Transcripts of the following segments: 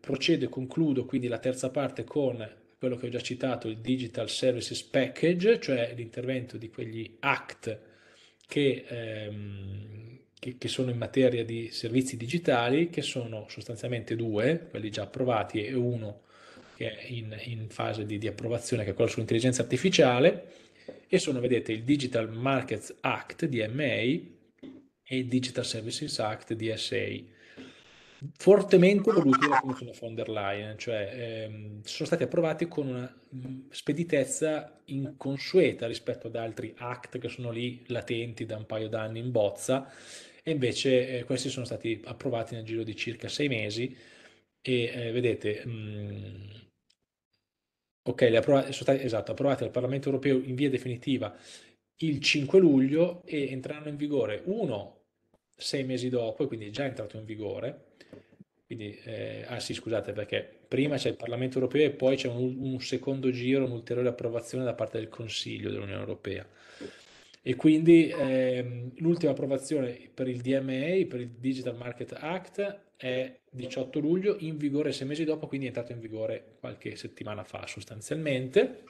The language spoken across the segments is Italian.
procedo e concludo quindi la terza parte con quello che ho già citato, il Digital Services Package, cioè l'intervento di quegli act che, ehm, che, che, sono in materia di servizi digitali, che sono sostanzialmente due, quelli già approvati e uno che è in, in fase di, di approvazione, che è quello sull'intelligenza artificiale, e sono, vedete, il Digital Markets Act, DMA, e il Digital Services Act, DSA fortemente voluti dalla Commissione von der Leyen, cioè ehm, sono stati approvati con una mm, speditezza inconsueta rispetto ad altri act che sono lì latenti da un paio d'anni in bozza e invece eh, questi sono stati approvati nel giro di circa sei mesi e eh, vedete... Mh, mm, ok, li approva- sono stati esatto, approvati dal Parlamento europeo in via definitiva il 5 luglio e entreranno in vigore uno sei mesi dopo, e quindi è già entrato in vigore. Quindi, eh, ah sì, scusate, perché prima c'è il Parlamento europeo e poi c'è un, un secondo giro, un'ulteriore approvazione da parte del Consiglio dell'Unione europea. E quindi eh, l'ultima approvazione per il DMA, per il Digital Market Act, è 18 luglio, in vigore sei mesi dopo, quindi è entrato in vigore qualche settimana fa sostanzialmente.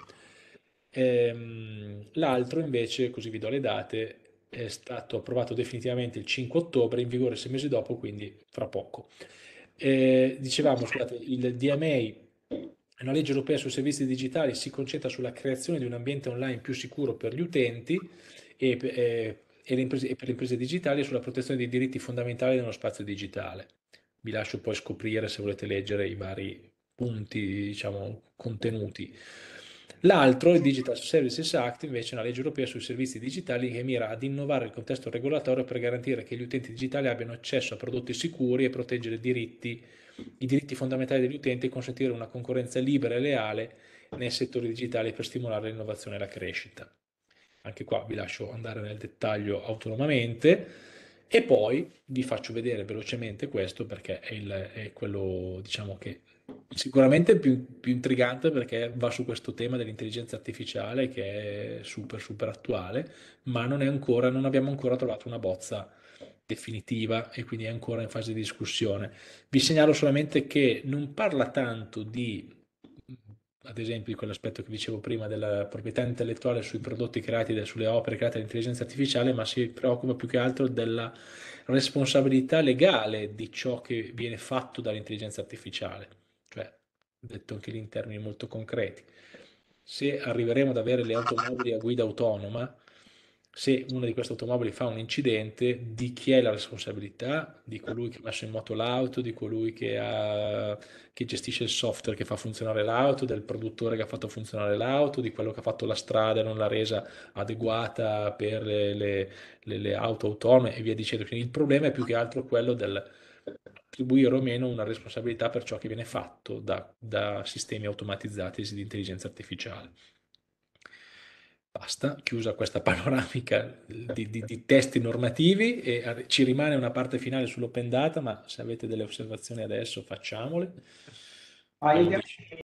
Ehm, l'altro invece, così vi do le date, è stato approvato definitivamente il 5 ottobre, in vigore sei mesi dopo, quindi fra poco. Eh, dicevamo, scusate, il DMA, una legge europea sui servizi digitali, si concentra sulla creazione di un ambiente online più sicuro per gli utenti e, eh, e, imprese, e per le imprese digitali e sulla protezione dei diritti fondamentali nello spazio digitale. Vi lascio poi scoprire se volete leggere i vari punti, diciamo, contenuti. L'altro, il Digital Services Act, invece è una legge europea sui servizi digitali che mira ad innovare il contesto regolatorio per garantire che gli utenti digitali abbiano accesso a prodotti sicuri e proteggere i diritti, i diritti fondamentali degli utenti e consentire una concorrenza libera e leale nei settori digitali per stimolare l'innovazione e la crescita. Anche qua vi lascio andare nel dettaglio autonomamente. E poi vi faccio vedere velocemente questo perché è, il, è quello diciamo che sicuramente più, più intrigante perché va su questo tema dell'intelligenza artificiale che è super super attuale, ma non, ancora, non abbiamo ancora trovato una bozza definitiva e quindi è ancora in fase di discussione. Vi segnalo solamente che non parla tanto di ad esempio, di quell'aspetto che dicevo prima della proprietà intellettuale sui prodotti creati, da, sulle opere create dall'intelligenza artificiale, ma si preoccupa più che altro della responsabilità legale di ciò che viene fatto dall'intelligenza artificiale. Cioè, detto anche lì in termini molto concreti, se arriveremo ad avere le automobili a guida autonoma, se una di queste automobili fa un incidente, di chi è la responsabilità? Di colui che ha messo in moto l'auto, di colui che, ha, che, gestisce il software che fa funzionare l'auto, del produttore che ha fatto funzionare l'auto, di quello che ha fatto la strada e non l'ha resa adeguata per le, le, le, le auto autonome e via dicendo. Quindi il problema è più che altro quello del attribuire o meno una responsabilità per ciò che viene fatto da, da sistemi automatizzati di intelligenza artificiale. Basta, chiusa questa panoramica di, di, di, testi normativi e ci rimane una parte finale sull'open data, ma se avete delle osservazioni adesso facciamole. Ah,